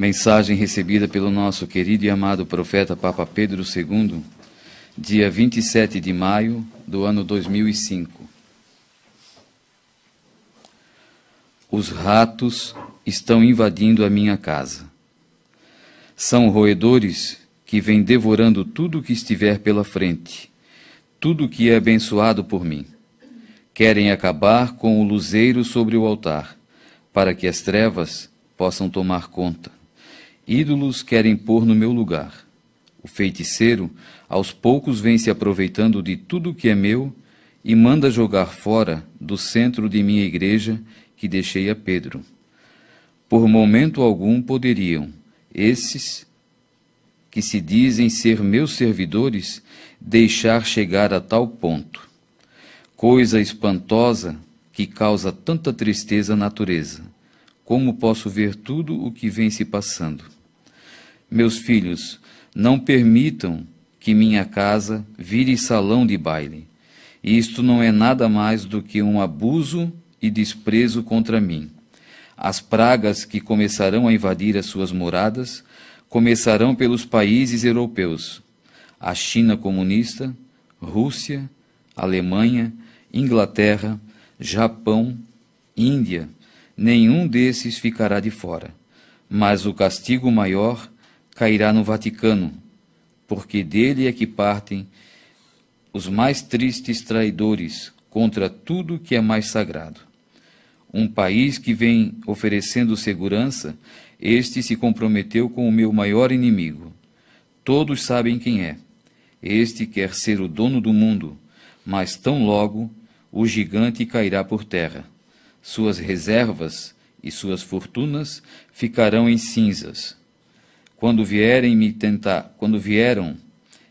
Mensagem recebida pelo nosso querido e amado profeta Papa Pedro II, dia 27 de maio do ano 2005. Os ratos estão invadindo a minha casa. São roedores que vêm devorando tudo que estiver pela frente, tudo que é abençoado por mim. Querem acabar com o luzeiro sobre o altar, para que as trevas possam tomar conta. Ídolos querem pôr no meu lugar. O feiticeiro, aos poucos, vem se aproveitando de tudo que é meu e manda jogar fora do centro de minha igreja que deixei a Pedro. Por momento algum poderiam, esses que se dizem ser meus servidores, deixar chegar a tal ponto. Coisa espantosa que causa tanta tristeza à natureza. Como posso ver tudo o que vem se passando? Meus filhos, não permitam que minha casa vire salão de baile. Isto não é nada mais do que um abuso e desprezo contra mim. As pragas que começarão a invadir as suas moradas começarão pelos países europeus: a China comunista, Rússia, Alemanha, Inglaterra, Japão, Índia. Nenhum desses ficará de fora. Mas o castigo maior cairá no Vaticano, porque dele é que partem os mais tristes traidores contra tudo que é mais sagrado. Um país que vem oferecendo segurança, este se comprometeu com o meu maior inimigo. Todos sabem quem é. Este quer ser o dono do mundo, mas tão logo o gigante cairá por terra. Suas reservas e suas fortunas ficarão em cinzas. Quando vierem me tentar, quando vieram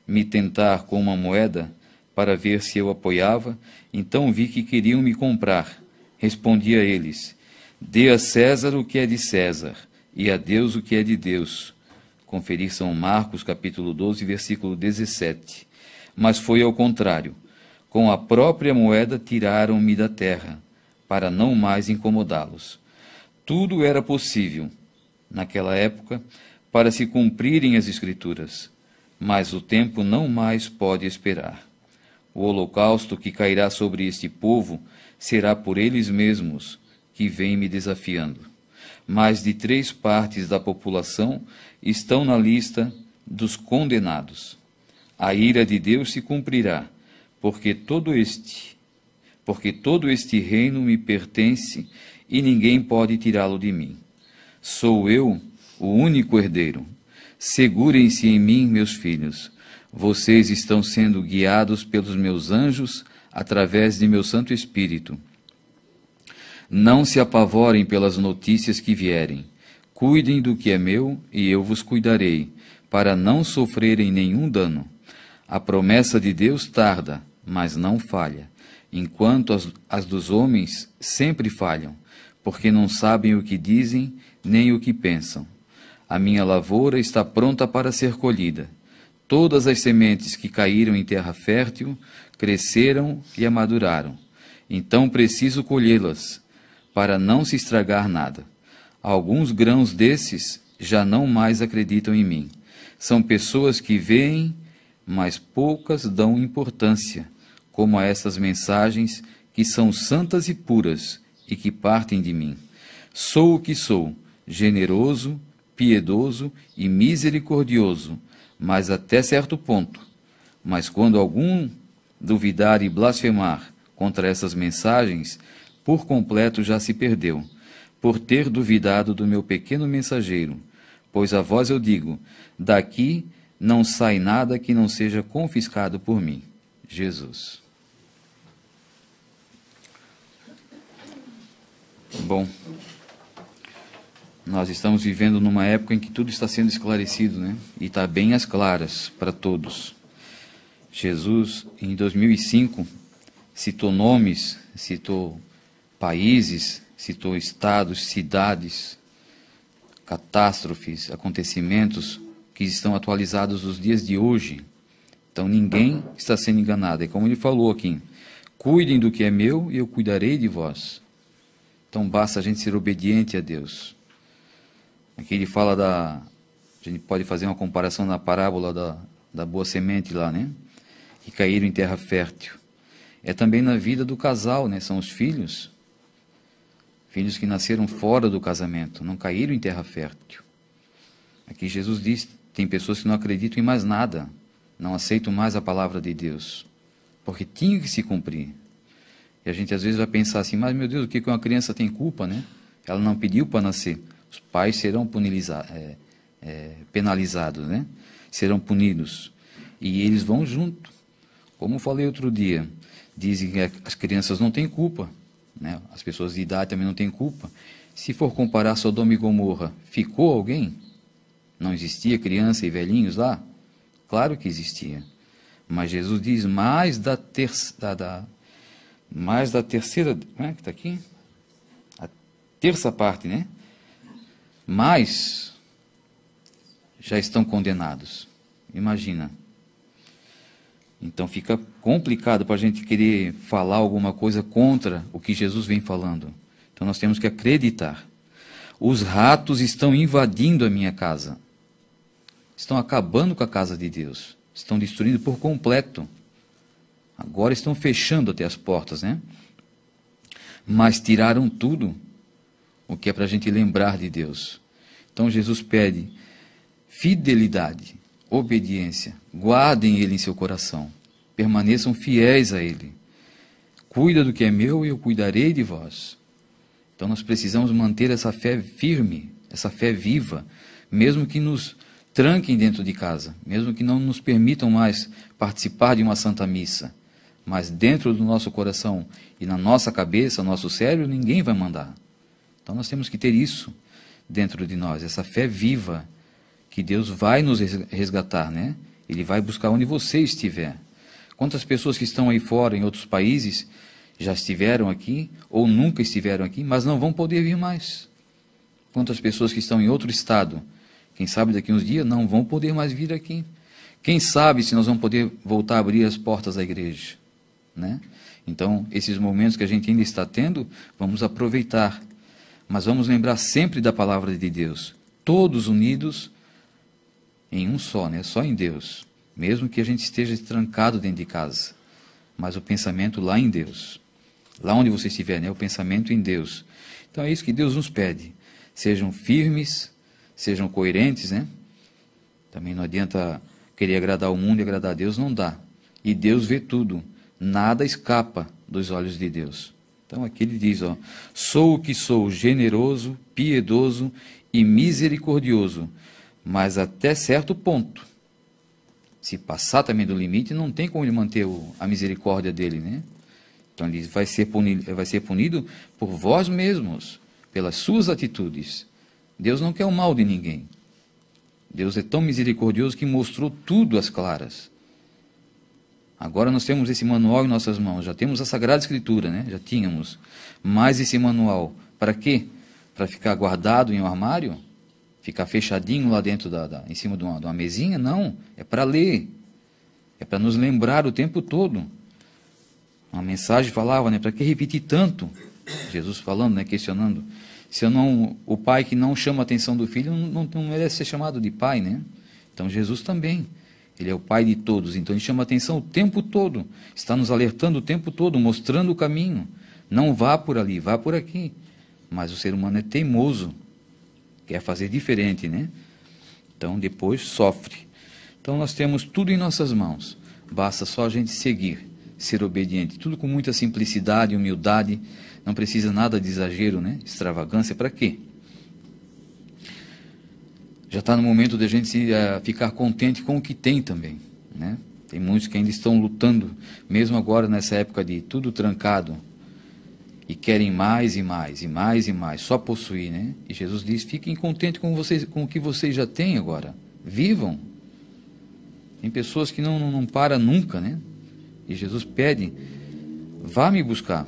me tentar com uma moeda para ver se eu apoiava, então vi que queriam me comprar. Respondi a eles: Dê a César o que é de César e a Deus o que é de Deus. Conferir São Marcos capítulo 12, versículo 17. Mas foi ao contrário. Com a própria moeda tiraram-me da terra, para não mais incomodá-los. Tudo era possível. Naquela época, para se cumprirem as Escrituras, mas o tempo não mais pode esperar. O holocausto que cairá sobre este povo será por eles mesmos que vêm me desafiando. Mais de três partes da população estão na lista dos condenados. A ira de Deus se cumprirá, porque todo este, porque todo este reino me pertence e ninguém pode tirá-lo de mim. Sou eu o único herdeiro. Segurem-se em mim, meus filhos. Vocês estão sendo guiados pelos meus anjos através de meu Santo Espírito. Não se apavorem pelas notícias que vierem. Cuidem do que é meu, e eu vos cuidarei, para não sofrerem nenhum dano. A promessa de Deus tarda, mas não falha, enquanto as, as dos homens sempre falham, porque não sabem o que dizem nem o que pensam. A minha lavoura está pronta para ser colhida. Todas as sementes que caíram em terra fértil cresceram e amaduraram. Então preciso colhê-las, para não se estragar nada. Alguns grãos desses já não mais acreditam em mim. São pessoas que veem, mas poucas dão importância, como a essas mensagens que são santas e puras e que partem de mim. Sou o que sou, generoso piedoso e misericordioso, mas até certo ponto. Mas quando algum duvidar e blasfemar contra essas mensagens, por completo já se perdeu, por ter duvidado do meu pequeno mensageiro. Pois a vós eu digo: daqui não sai nada que não seja confiscado por mim. Jesus. Bom. Nós estamos vivendo numa época em que tudo está sendo esclarecido, né? E está bem às claras para todos. Jesus, em 2005, citou nomes, citou países, citou estados, cidades, catástrofes, acontecimentos que estão atualizados nos dias de hoje. Então ninguém está sendo enganado. É como ele falou aqui: cuidem do que é meu e eu cuidarei de vós. Então basta a gente ser obediente a Deus. Aqui ele fala da. A gente pode fazer uma comparação na parábola da, da boa semente lá, né? Que caíram em terra fértil. É também na vida do casal, né? São os filhos. Filhos que nasceram fora do casamento, não caíram em terra fértil. Aqui Jesus diz: tem pessoas que não acreditam em mais nada, não aceitam mais a palavra de Deus, porque tinha que se cumprir. E a gente às vezes vai pensar assim: mas meu Deus, o que uma criança tem culpa, né? Ela não pediu para nascer. Os pais serão é, é, penalizados, né? serão punidos. E eles vão junto. Como falei outro dia, dizem que as crianças não têm culpa, né? as pessoas de idade também não têm culpa. Se for comparar Sodoma e Gomorra, ficou alguém? Não existia criança e velhinhos lá? Claro que existia. Mas Jesus diz mais da, terça, da, mais da terceira, como é que está aqui, a terça parte, né? mas já estão condenados. Imagina. Então fica complicado para a gente querer falar alguma coisa contra o que Jesus vem falando. Então nós temos que acreditar. Os ratos estão invadindo a minha casa. Estão acabando com a casa de Deus. Estão destruindo por completo. Agora estão fechando até as portas, né? Mas tiraram tudo o que é para a gente lembrar de Deus. Então Jesus pede fidelidade, obediência, guardem ele em seu coração, permaneçam fiéis a ele. Cuida do que é meu e eu cuidarei de vós. Então nós precisamos manter essa fé firme, essa fé viva, mesmo que nos tranquem dentro de casa, mesmo que não nos permitam mais participar de uma santa missa. Mas dentro do nosso coração e na nossa cabeça, nosso cérebro, ninguém vai mandar. Então nós temos que ter isso dentro de nós, essa fé viva que Deus vai nos resgatar, né? Ele vai buscar onde você estiver. Quantas pessoas que estão aí fora em outros países já estiveram aqui ou nunca estiveram aqui, mas não vão poder vir mais. Quantas pessoas que estão em outro estado, quem sabe daqui uns dias não vão poder mais vir aqui. Quem sabe se nós vamos poder voltar a abrir as portas da igreja, né? Então, esses momentos que a gente ainda está tendo, vamos aproveitar mas vamos lembrar sempre da palavra de Deus. Todos unidos em um só, né? Só em Deus. Mesmo que a gente esteja trancado dentro de casa. Mas o pensamento lá em Deus. Lá onde você estiver, né? O pensamento em Deus. Então é isso que Deus nos pede. Sejam firmes, sejam coerentes, né? Também não adianta querer agradar o mundo e agradar a Deus, não dá. E Deus vê tudo. Nada escapa dos olhos de Deus. Então aqui ele diz, ó, sou o que sou, generoso, piedoso e misericordioso, mas até certo ponto. Se passar também do limite, não tem como ele manter o, a misericórdia dele, né? Então ele vai ser punido, vai ser punido por vós mesmos, pelas suas atitudes. Deus não quer o mal de ninguém. Deus é tão misericordioso que mostrou tudo às claras. Agora nós temos esse manual em nossas mãos, já temos a Sagrada Escritura, né? já tínhamos. Mas esse manual, para quê? Para ficar guardado em um armário? Ficar fechadinho lá dentro, da, da em cima de uma, de uma mesinha? Não, é para ler, é para nos lembrar o tempo todo. Uma mensagem falava, né? Para que repetir tanto? Jesus falando, né? Questionando. Se eu não, o pai que não chama a atenção do filho não, não merece ser chamado de pai, né? Então Jesus também. Ele é o Pai de todos, então ele chama atenção o tempo todo, está nos alertando o tempo todo, mostrando o caminho. Não vá por ali, vá por aqui. Mas o ser humano é teimoso, quer fazer diferente, né? Então depois sofre. Então nós temos tudo em nossas mãos, basta só a gente seguir, ser obediente, tudo com muita simplicidade, humildade, não precisa nada de exagero, né? Extravagância, para quê? já está no momento da gente uh, ficar contente com o que tem também, né? Tem muitos que ainda estão lutando, mesmo agora nessa época de tudo trancado, e querem mais e mais e mais e mais, só possuir, né? E Jesus diz: fiquem contentes com vocês, com o que vocês já têm agora, vivam. Tem pessoas que não não, não para nunca, né? E Jesus pede: vá me buscar,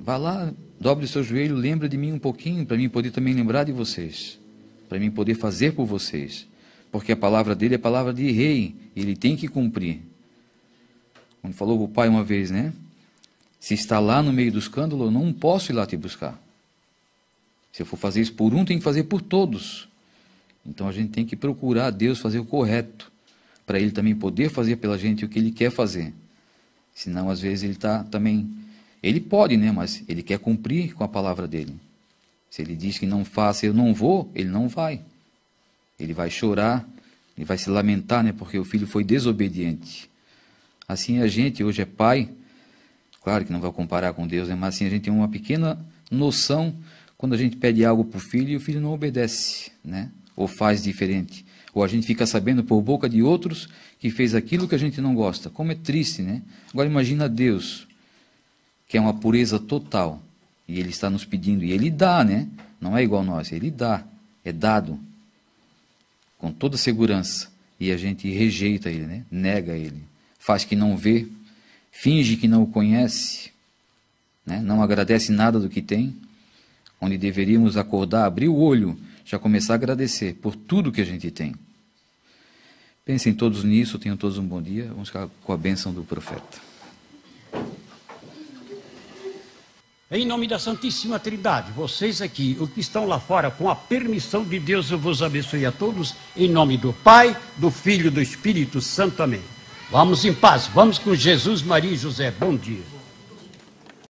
vá lá, dobre o seu joelho, lembra de mim um pouquinho para mim poder também lembrar de vocês para mim poder fazer por vocês. Porque a palavra dele é palavra de rei, e ele tem que cumprir. Quando falou o pai uma vez, né? Se está lá no meio do escândalo, eu não posso ir lá te buscar. Se eu for fazer isso por um, tem que fazer por todos. Então a gente tem que procurar Deus fazer o correto, para Ele também poder fazer pela gente o que Ele quer fazer. Senão, às vezes, Ele está também. Ele pode, né? Mas Ele quer cumprir com a palavra dele. Se ele diz que não faça, eu não vou, ele não vai. Ele vai chorar, ele vai se lamentar, né, porque o filho foi desobediente. Assim a gente hoje é pai, claro que não vai comparar com Deus, né, mas assim a gente tem uma pequena noção quando a gente pede algo para o filho e o filho não obedece, né, ou faz diferente. Ou a gente fica sabendo por boca de outros que fez aquilo que a gente não gosta. Como é triste, né? Agora imagina Deus, que é uma pureza total e ele está nos pedindo, e ele dá, né? Não é igual nós, ele dá, é dado com toda segurança. E a gente rejeita ele, né? Nega ele, faz que não vê, finge que não o conhece, né? Não agradece nada do que tem. Onde deveríamos acordar, abrir o olho, já começar a agradecer por tudo que a gente tem. Pensem todos nisso, tenham todos um bom dia. Vamos ficar com a bênção do profeta. Em nome da Santíssima Trindade, vocês aqui, o que estão lá fora, com a permissão de Deus, eu vos abençoe a todos, em nome do Pai, do Filho e do Espírito Santo. Amém. Vamos em paz, vamos com Jesus, Maria e José. Bom dia.